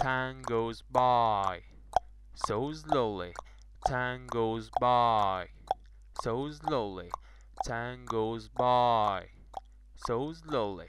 Time goes by so slowly. Time goes by so slowly. Time goes by so slowly.